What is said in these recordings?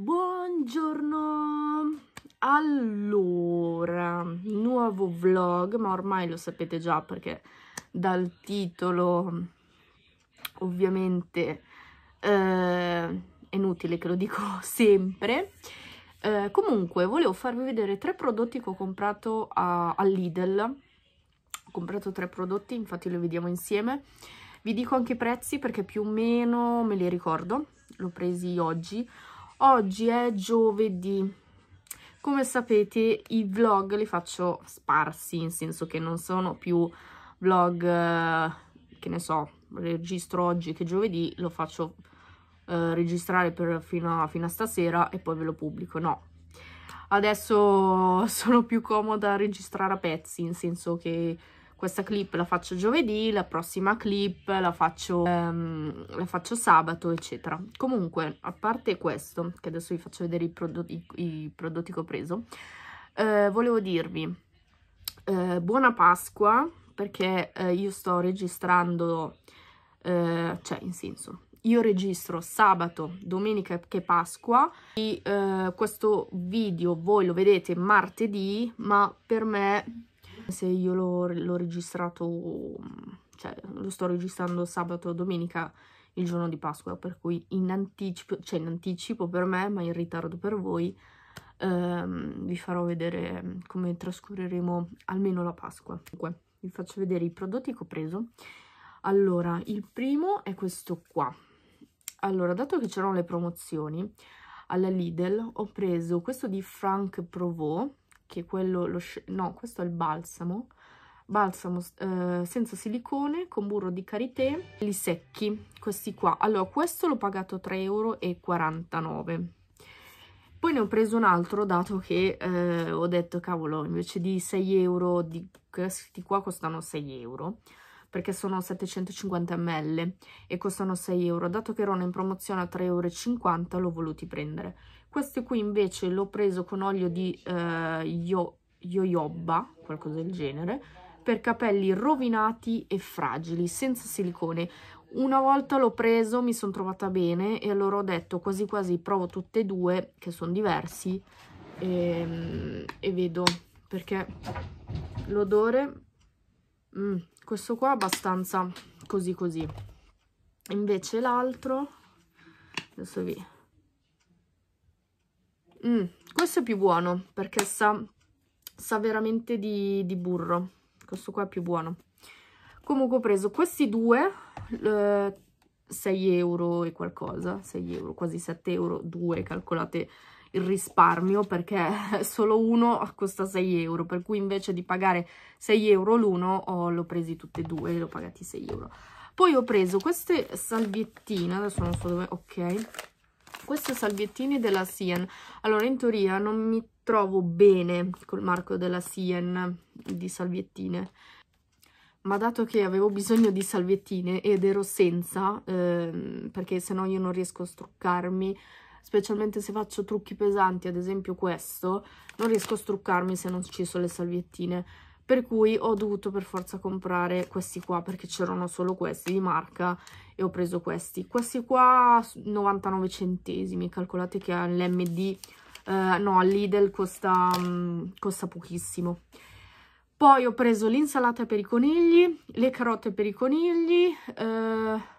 Buongiorno! Allora, nuovo vlog, ma ormai lo sapete già perché dal titolo ovviamente eh, è inutile che lo dico sempre. Eh, comunque, volevo farvi vedere tre prodotti che ho comprato a, a Lidl. Ho comprato tre prodotti, infatti li vediamo insieme. Vi dico anche i prezzi perché più o meno me li ricordo, l'ho presi oggi Oggi è giovedì. Come sapete i vlog li faccio sparsi, in senso che non sono più vlog, eh, che ne so, registro oggi che giovedì, lo faccio eh, registrare fino a, fino a stasera e poi ve lo pubblico, no. Adesso sono più comoda a registrare a pezzi, in senso che questa clip la faccio giovedì, la prossima clip la faccio, ehm, la faccio sabato, eccetera. Comunque, a parte questo, che adesso vi faccio vedere i prodotti, i, prodotti che ho preso, eh, volevo dirvi eh, buona Pasqua, perché eh, io sto registrando, eh, cioè in senso, io registro sabato, domenica che Pasqua e, eh, questo video voi lo vedete martedì ma per me se io l'ho registrato, mm, cioè lo sto registrando sabato o domenica, il giorno di Pasqua, per cui in anticipo, cioè in anticipo per me, ma in ritardo per voi, ehm, vi farò vedere mm, come trascureremo almeno la Pasqua. Comunque, vi faccio vedere i prodotti che ho preso. Allora, il primo è questo qua. Allora, dato che c'erano le promozioni, alla Lidl ho preso questo di Frank Provo, che quello, lo, no, questo è il balsamo, balsamo eh, senza silicone con burro di karité, li secchi, questi qua. Allora, questo l'ho pagato 3,49 euro. Poi ne ho preso un altro, dato che eh, ho detto, cavolo, invece di 6 euro, di, questi qua costano 6 euro perché sono 750 ml e costano 6 euro. Dato che erano in promozione a 3,50 euro l'ho voluti prendere. Questo qui invece l'ho preso con olio di eh, yo qualcosa del genere, per capelli rovinati e fragili, senza silicone. Una volta l'ho preso, mi sono trovata bene e allora ho detto quasi quasi provo tutte e due, che sono diversi, e, ehm, e vedo perché l'odore mm, questo qua è abbastanza così così invece l'altro adesso vi mm, questo è più buono perché sa, sa veramente di, di burro questo qua è più buono comunque ho preso questi due eh, 6 euro e qualcosa 6 euro quasi 7 euro due calcolate il risparmio perché solo uno costa 6 euro, per cui invece di pagare 6 euro l'uno oh, l'ho presi tutti e due, e l'ho pagati 6 euro. Poi ho preso queste salviettine, adesso non so dove, ok, queste salviettine della Sien. Allora, in teoria non mi trovo bene col marco della Sien di salviettine, ma dato che avevo bisogno di salviettine ed ero senza, eh, perché sennò io non riesco a struccarmi, specialmente se faccio trucchi pesanti, ad esempio questo, non riesco a struccarmi se non ci sono le salviettine. Per cui ho dovuto per forza comprare questi qua, perché c'erano solo questi di marca e ho preso questi. Questi qua 99 centesimi, calcolate che all'MD, eh, no, all'Idel costa, mm, costa pochissimo. Poi ho preso l'insalata per i conigli, le carote per i conigli, eh,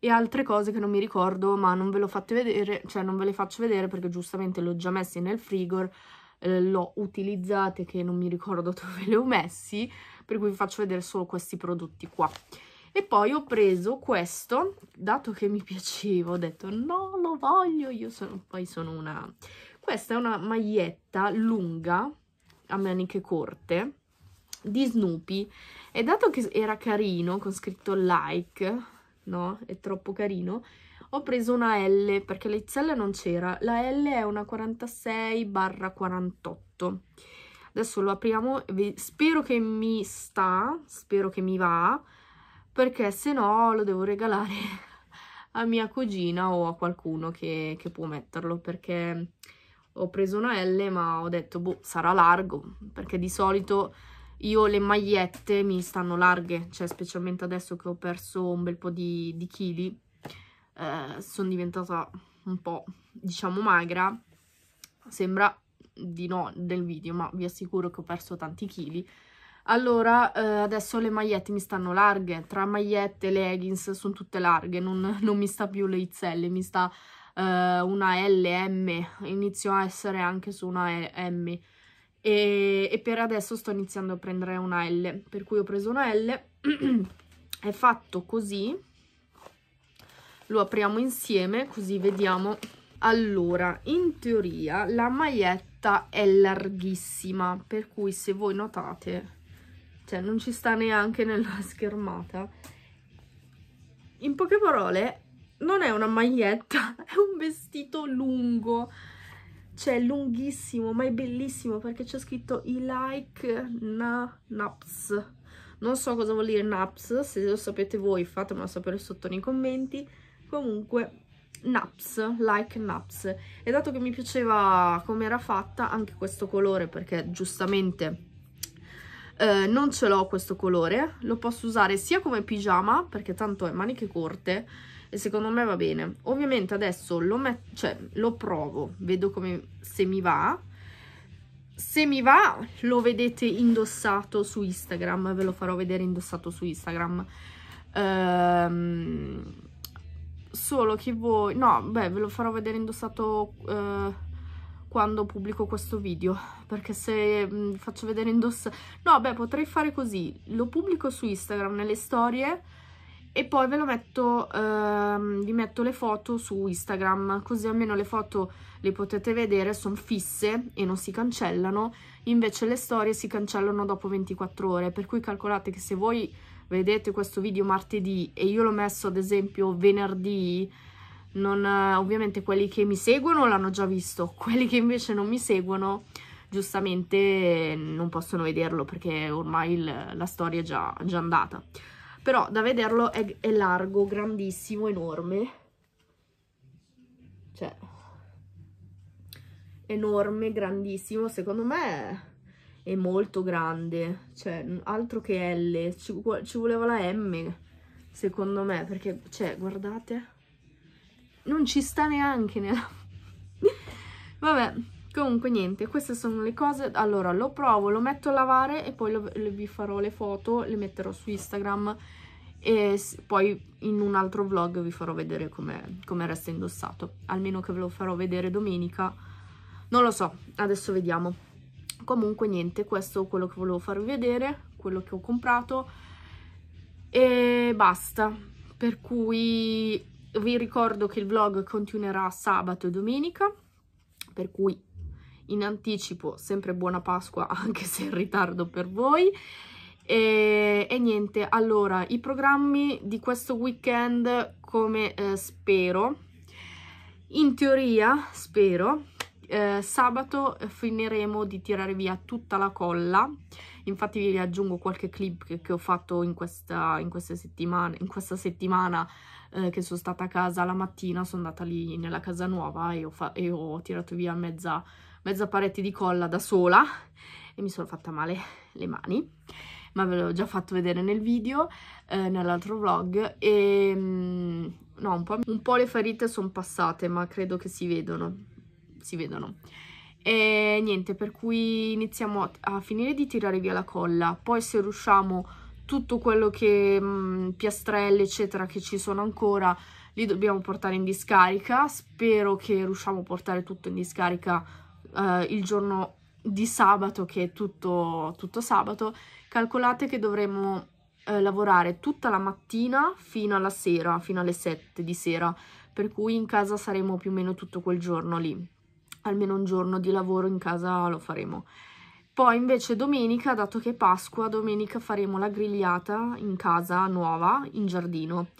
e altre cose che non mi ricordo ma non ve, vedere, cioè non ve le faccio vedere perché giustamente le ho già messe nel frigor, eh, l'ho utilizzate che non mi ricordo dove le ho messi, per cui vi faccio vedere solo questi prodotti qua. E poi ho preso questo, dato che mi piaceva, ho detto no, lo voglio, io sono, poi sono una... Questa è una maglietta lunga, a maniche corte, di Snoopy, e dato che era carino, con scritto like, no? È troppo carino. Ho preso una L perché la l'XL non c'era. La L è una 46 barra 48. Adesso lo apriamo. Spero che mi sta, spero che mi va, perché se no lo devo regalare a mia cugina o a qualcuno che, che può metterlo perché ho preso una L ma ho detto boh sarà largo perché di solito io le magliette mi stanno larghe, cioè specialmente adesso che ho perso un bel po' di, di chili, eh, sono diventata un po', diciamo, magra, sembra di no del video, ma vi assicuro che ho perso tanti chili, allora, eh, adesso le magliette mi stanno larghe, tra magliette, e leggings, sono tutte larghe, non, non mi sta più le izzelle, mi sta eh, una L, M, inizio a essere anche su una M, e, e per adesso sto iniziando a prendere una L, per cui ho preso una L, è fatto così, lo apriamo insieme così vediamo. Allora, in teoria la maglietta è larghissima, per cui se voi notate, cioè non ci sta neanche nella schermata. In poche parole, non è una maglietta, è un vestito lungo, cioè lunghissimo ma è bellissimo perché c'è scritto i like na naps non so cosa vuol dire naps se lo sapete voi fatemelo sapere sotto nei commenti comunque naps like naps e dato che mi piaceva come era fatta anche questo colore perché giustamente eh, non ce l'ho questo colore lo posso usare sia come pigiama perché tanto è maniche corte e secondo me va bene. Ovviamente adesso lo, met- cioè, lo provo, vedo come se mi va. Se mi va lo vedete indossato su Instagram, ve lo farò vedere indossato su Instagram. Ehm, solo che voi... No, beh, ve lo farò vedere indossato... Eh, quando pubblico questo video perché se mh, mm, faccio vedere indossato no beh potrei fare così lo pubblico su Instagram nelle storie e poi ve lo metto, ehm, vi metto le foto su Instagram, così almeno le foto le potete vedere, sono fisse e non si cancellano, invece le storie si cancellano dopo 24 ore, per cui calcolate che se voi vedete questo video martedì e io l'ho messo ad esempio venerdì, non, ovviamente quelli che mi seguono l'hanno già visto, quelli che invece non mi seguono giustamente non possono vederlo perché ormai il, la storia è già, già andata però da vederlo è, è largo, grandissimo, enorme. Cioè, enorme, grandissimo, secondo me è molto grande, cioè altro che L, ci, ci voleva la M, secondo me, perché, cioè, guardate, non ci sta neanche nella... Vabbè, comunque niente queste sono le cose allora lo provo lo metto a lavare e poi lo, lo, vi farò le foto le metterò su instagram e poi in un altro vlog vi farò vedere come, come resta indossato almeno che ve lo farò vedere domenica non lo so adesso vediamo comunque niente questo è quello che volevo farvi vedere quello che ho comprato e basta per cui vi ricordo che il vlog continuerà sabato e domenica per cui in anticipo, sempre buona Pasqua anche se in ritardo per voi. E, e niente, allora i programmi di questo weekend come eh, spero, in teoria spero, eh, sabato finiremo di tirare via tutta la colla infatti vi aggiungo qualche clip che, che ho fatto in questa, in questa settimana, in questa settimana eh, che sono stata a casa la mattina sono andata lì nella casa nuova e ho, e ho tirato via mezza, mezza parete di colla da sola e mi sono fatta male le mani ma ve l'ho già fatto vedere nel video, eh, nell'altro vlog, e mm, no, un po', un po le ferite sono passate, ma credo che si vedono, si vedono. E niente, per cui iniziamo a, finire di tirare via la colla, poi se riusciamo tutto quello che, mh, mm, piastrelle eccetera che ci sono ancora, li dobbiamo portare in discarica, spero che riusciamo a portare tutto in discarica eh, il giorno di sabato, che è tutto, tutto sabato, calcolate che dovremmo eh, lavorare tutta la mattina fino alla sera, fino alle 7 di sera, per cui in casa saremo più o meno tutto quel giorno lì. Almeno un giorno di lavoro in casa lo faremo. Poi invece domenica, dato che è Pasqua, domenica faremo la grigliata in casa nuova, in giardino.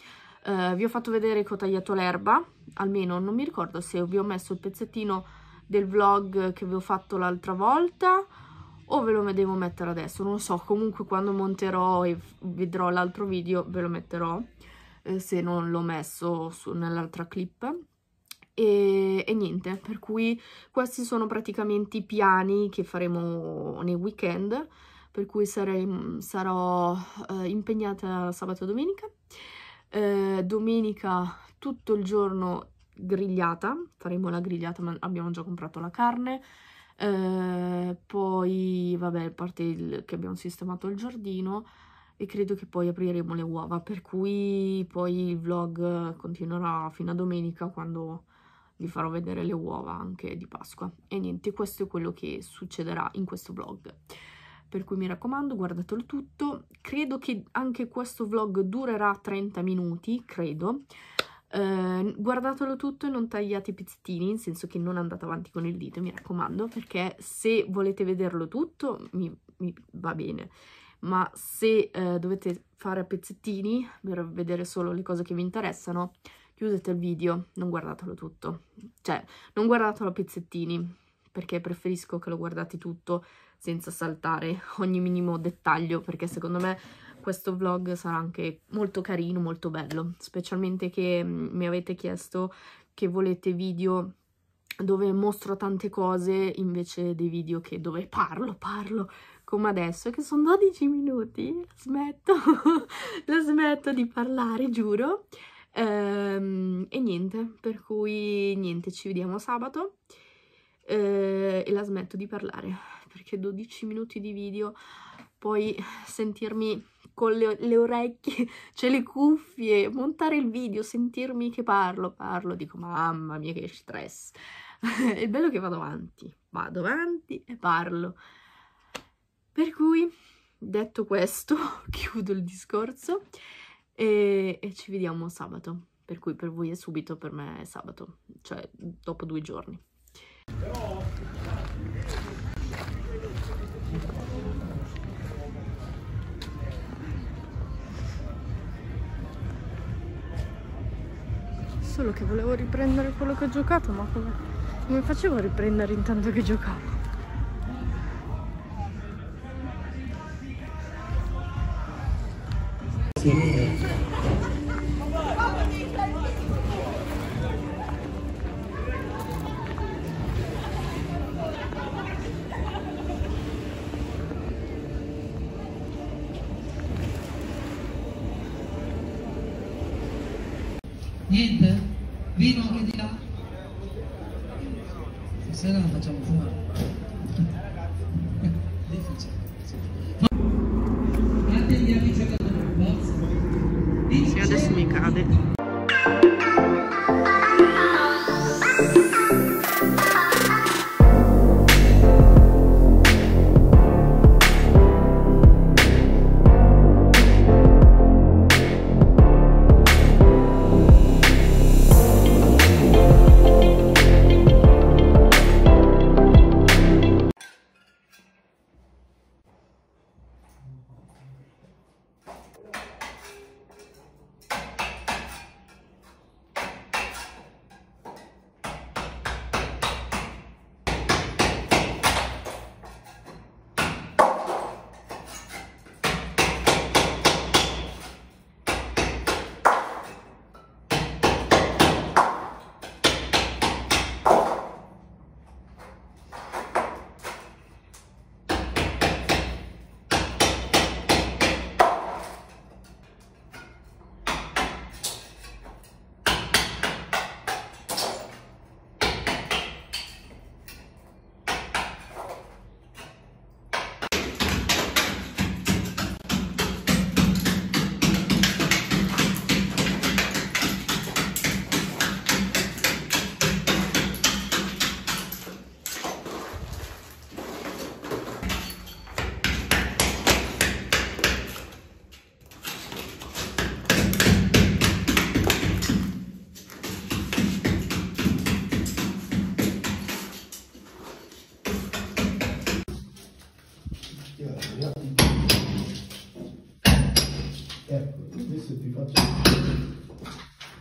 Eh, vi ho fatto vedere che ho tagliato l'erba, almeno non mi ricordo se vi ho messo il pezzettino del vlog che vi ho fatto l'altra volta o ve lo devo mettere adesso, non so, comunque quando monterò e vedrò l'altro video ve lo metterò eh, se non l'ho messo nell'altra clip e, e, niente, per cui questi sono praticamente i piani che faremo nei weekend per cui sarei, sarò eh, impegnata sabato e domenica eh, domenica tutto il giorno grigliata, faremo la grigliata, ma abbiamo già comprato la carne. Eh, poi, vabbè, a parte il, che abbiamo sistemato il giardino e credo che poi apriremo le uova, per cui poi il vlog continuerà fino a domenica quando vi farò vedere le uova anche di Pasqua. E niente, questo è quello che succederà in questo vlog. Per cui mi raccomando, guardatelo tutto. Credo che anche questo vlog durerà 30 minuti, credo. Uh, guardatelo tutto e non tagliate i pezzettini, nel senso che non andate avanti con il dito, mi raccomando, perché se volete vederlo tutto mi, mi va bene, ma se uh, dovete fare a pezzettini per vedere solo le cose che vi interessano, chiudete il video, non guardatelo tutto, cioè non guardatelo a pezzettini, perché preferisco che lo guardate tutto senza saltare ogni minimo dettaglio, perché secondo me questo vlog sarà anche molto carino, molto bello, specialmente che mm, mi avete chiesto che volete video dove mostro tante cose invece dei video che dove parlo, parlo come adesso, che sono 12 minuti, smetto, la smetto di parlare, giuro. Ehm, e niente, per cui niente, ci vediamo sabato eh, e la smetto di parlare perché 12 minuti di video poi sentirmi con le, le orecchie, cioè le cuffie, montare il video, sentirmi che parlo, parlo, dico mamma mia che stress. è bello che vado avanti, vado avanti e parlo. Per cui, detto questo, chiudo il discorso e, e ci vediamo sabato. Per cui per voi è subito, per me è sabato, cioè dopo due giorni. Però... solo che volevo riprendere quello che ho giocato, ma come, come facevo a riprendere intanto che giocavo? Niente? वीर मौके दिया सेना बचाओ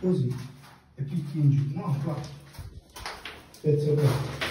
così e picchi in giù no qua pezzo qua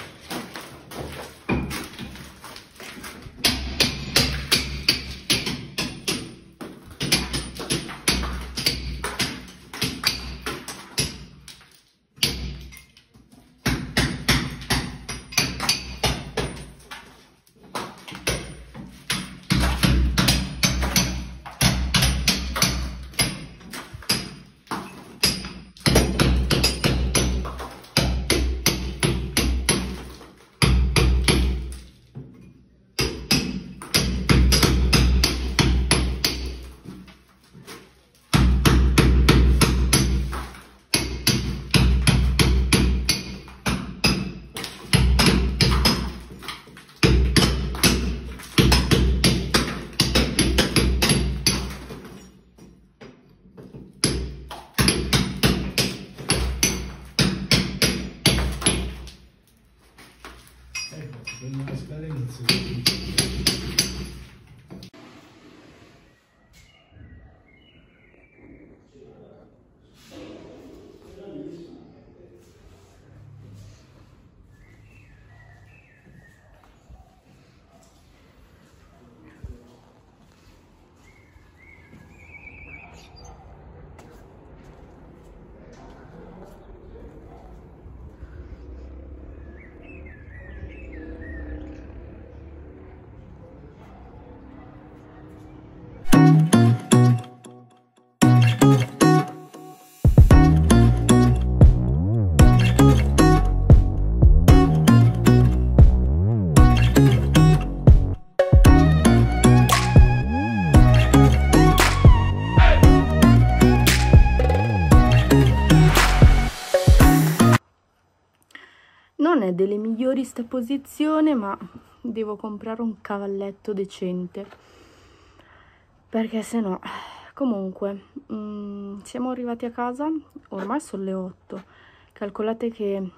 è delle migliori sta posizione, ma devo comprare un cavalletto decente. Perché se no... Comunque, mh, mm, siamo arrivati a casa, ormai sono le 8. Calcolate che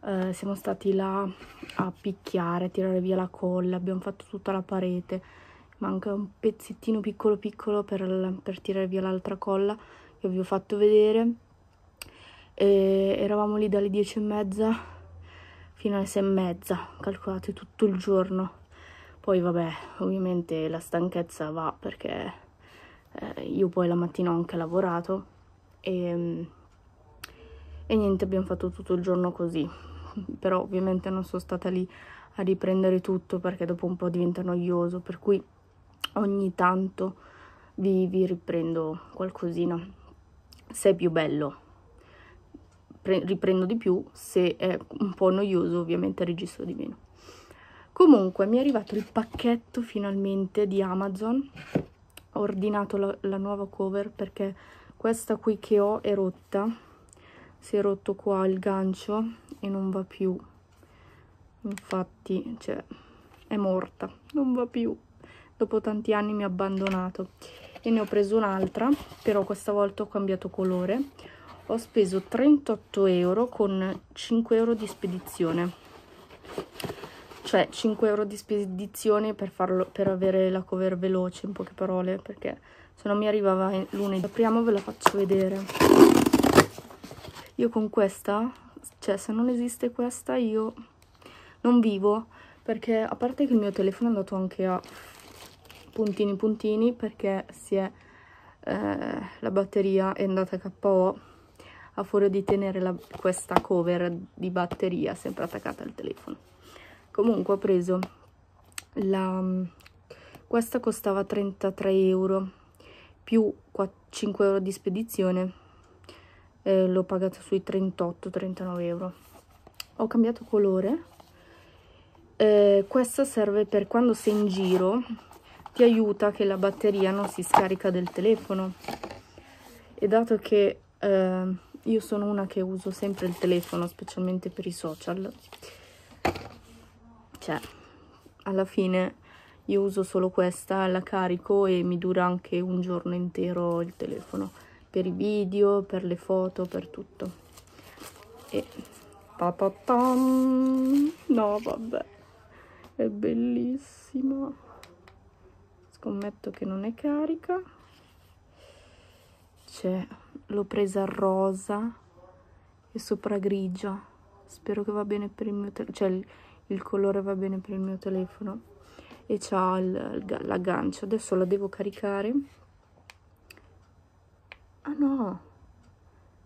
eh, siamo stati là a picchiare, a tirare via la colla, abbiamo fatto tutta la parete. Manca un pezzettino piccolo piccolo per, per tirare via l'altra colla che vi ho fatto vedere. E eravamo lì dalle 10 e mezza fino alle sei e mezza, calcolate tutto il giorno. Poi vabbè, ovviamente la stanchezza va perché eh, io poi la mattina ho anche lavorato e, e niente, abbiamo fatto tutto il giorno così. Però ovviamente non sono stata lì a riprendere tutto perché dopo un po' diventa noioso, per cui ogni tanto vi, vi riprendo qualcosina se è più bello riprendo di più, se è un po' noioso ovviamente registro di meno. Comunque mi è arrivato il pacchetto finalmente di Amazon, ho ordinato la, la nuova cover perché questa qui che ho è rotta, si è rotto qua il gancio e non va più, infatti cioè, è morta, non va più, dopo tanti anni mi ha abbandonato e ne ho preso un'altra, però questa volta ho cambiato colore, ho speso 38 euro con 5 euro di spedizione cioè 5 euro di spedizione per, farlo, per avere la cover veloce in poche parole perché se no mi arrivava lunedì apriamo ve la faccio vedere io con questa cioè se non esiste questa io non vivo perché a parte che il mio telefono è andato anche a puntini puntini perché si è eh, la batteria è andata KO a furia di tenere la, questa cover di batteria sempre attaccata al telefono comunque ho preso la questa costava 33 euro più 5 euro di spedizione eh, l'ho pagata sui 38 39 euro ho cambiato colore eh, questa serve per quando sei in giro ti aiuta che la batteria non si scarica del telefono e dato che eh, io sono una che uso sempre il telefono, specialmente per i social. Cioè, alla fine io uso solo questa, la carico e mi dura anche un giorno intero il telefono. Per i video, per le foto, per tutto. E... Pa, pa, No, vabbè. È bellissima. Scommetto che non è carica. C'è l'ho presa rosa e sopra grigia spero che va bene per il mio telefono cioè il, il, colore va bene per il mio telefono e c'ha la gancia adesso la devo caricare ah no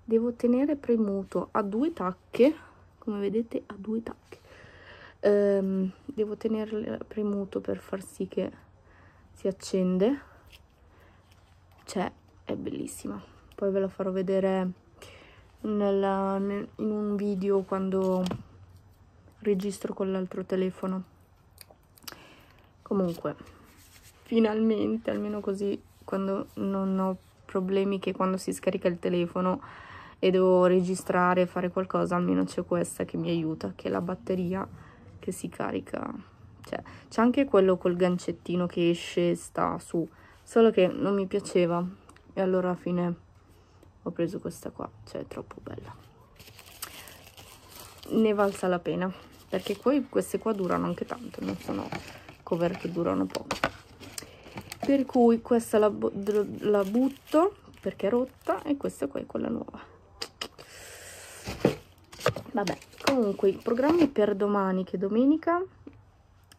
devo tenere premuto a due tacche come vedete a due tacche ehm, devo tenerle premuto per far sì che si accende cioè è bellissima poi ve la farò vedere nella, in un video quando registro con l'altro telefono comunque finalmente almeno così quando non ho problemi che quando si scarica il telefono e devo registrare fare qualcosa almeno c'è questa che mi aiuta che è la batteria che si carica cioè, c'è anche quello col gancettino che esce e sta su solo che non mi piaceva e allora alla fine ho preso questa qua cioè è troppo bella ne valsa la pena perché poi queste qua durano anche tanto non sono cover che durano poco per cui questa la, la butto perché è rotta e questa qua è quella nuova vabbè comunque i programmi per domani che domenica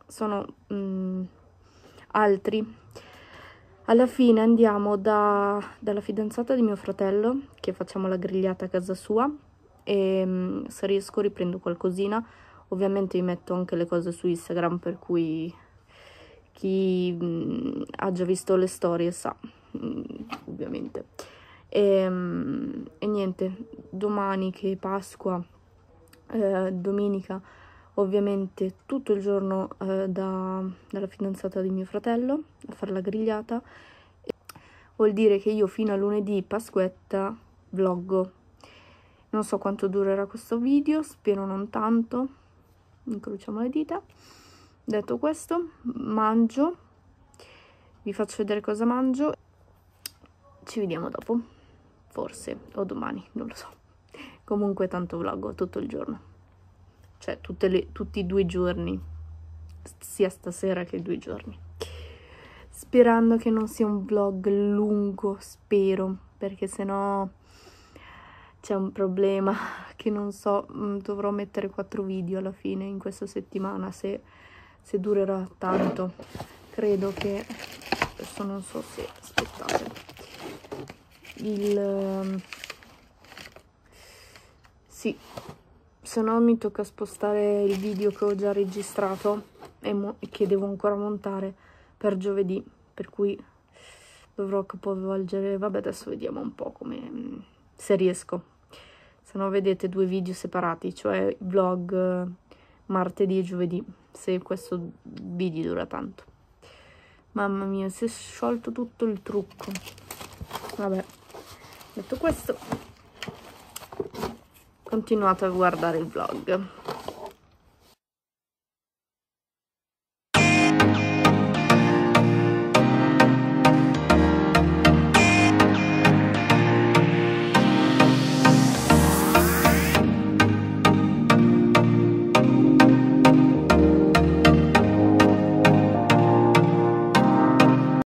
sono mh, mm, altri alla fine andiamo da, dalla fidanzata di mio fratello che facciamo la grigliata a casa sua e mm, se riesco riprendo qualcosina ovviamente vi metto anche le cose su Instagram per cui chi mh, mm, ha già visto le storie sa mh, mm, ovviamente e, mh, e, niente domani che è Pasqua eh, domenica ovviamente tutto il giorno eh, da, dalla fidanzata di mio fratello a fare la grigliata. E vuol dire che io fino a lunedì Pasquetta vloggo. Non so quanto durerà questo video, spero non tanto. Incrociamo le dita. Detto questo, mangio. Vi faccio vedere cosa mangio. Ci vediamo dopo. Forse, o domani, non lo so. Comunque tanto vloggo tutto il giorno cioè le, tutti i due giorni, sia stasera che due giorni. Sperando che non sia un vlog lungo, spero, perché sennò c'è un problema che non so, mm, dovrò mettere quattro video alla fine in questa settimana, se, se durerà tanto. Credo che, adesso non so se, aspettate, il... Ehm, sì, se no mi tocca spostare il video che ho già registrato e che devo ancora montare per giovedì, per cui dovrò capovolgere, vabbè adesso vediamo un po' come, mm, se riesco, se no vedete due video separati, cioè vlog eh, martedì e giovedì, se questo video dura tanto. Mamma mia, si è sciolto tutto il trucco. Vabbè, detto questo, continuate a guardare il vlog